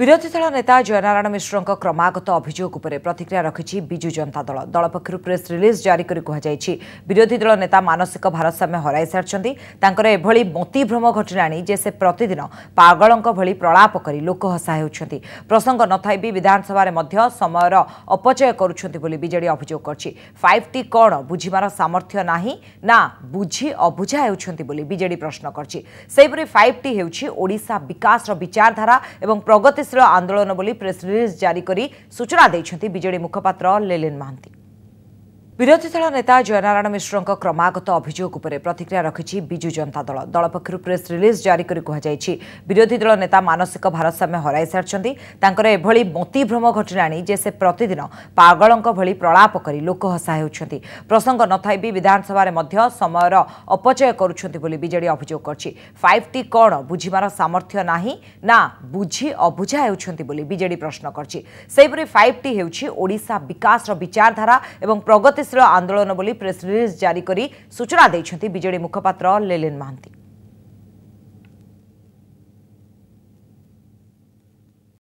বিরোধী দল নেতা জয়নারায়ণ মিশ্রঙ্ ক্রমাগত অভিযোগ উপরে প্রতিক্রিয়া রাখি বিজু জনতা দল দল পক্ষ প্রেস রিলিজ জারি করে কুহযাই বিরোধী দল নেতা মানসিক ভারসাম্য হরাই সারি তাঁর এভাবে মতিভ্রম ঘটনা যে সে প্রতিদিন পাগলঙ্ ভি প্রলাপ করে লোক হসা হেউছেন প্রসঙ্গ নথাই বি বিধানসভার মধ্যে সময়ের অপচয় করছেন বলে বিজে অভিযোগ করছে ফাইভ টি কণ বুঝবার সামর্থ্য না বুঝি অবুঝা হেউছেন বলে বিজেডি প্রশ্ন করছে সেইপরি ফাইভ টি হচ্ছে ওড়শা বিকাশর বিচারধারা এবং প্রগতি কংগ্রেসর আন্দোলন বলে প্রেস রিলিজ জারি করে সূচনা দিয়েছেন বিজেডি মুখপাত্র লেলিন মহান্তি বিরোধী দল নেতা জয়নারায়ণ মিশ্রঙ্ ক্রমাগত অভিযোগ উপরে প্রতিক্রিয়া রাখি বিজু জনতা দল দল পক্ষ প্রেস রিলিজ জারি করে কুহযাই বিরোধী দল নেতা মানসিক ভারসাম্য হরাই সারি তাঁর এভাবে মতিভ্রম ঘটনা যে সে প্রতিদিন পাগলঙ্ ভি প্রলাপ করে লোক হসা হেউছেন প্রসঙ্গ নথাই বি বিধানসভার মধ্য সময়ের অপচয় করছেন বলে বিজে অভিযোগ করছে ফাইভ টি কণ বুঝবার সামর্থ্য না বুঝি অবুঝা হেউছেন বলে বিজেডি প্রশ্ন করছে সেইপরি ফাইভ টি হচ্ছে ওড়শা বিকাশর বিচারধারা এবং প্রগতি কংগ্রেসর আন্দোলন বলে প্রেস রিলিজ জারি করে সূচনা দিয়েছেন বিজেডি মুখপাত্র লেলিন মহান্তি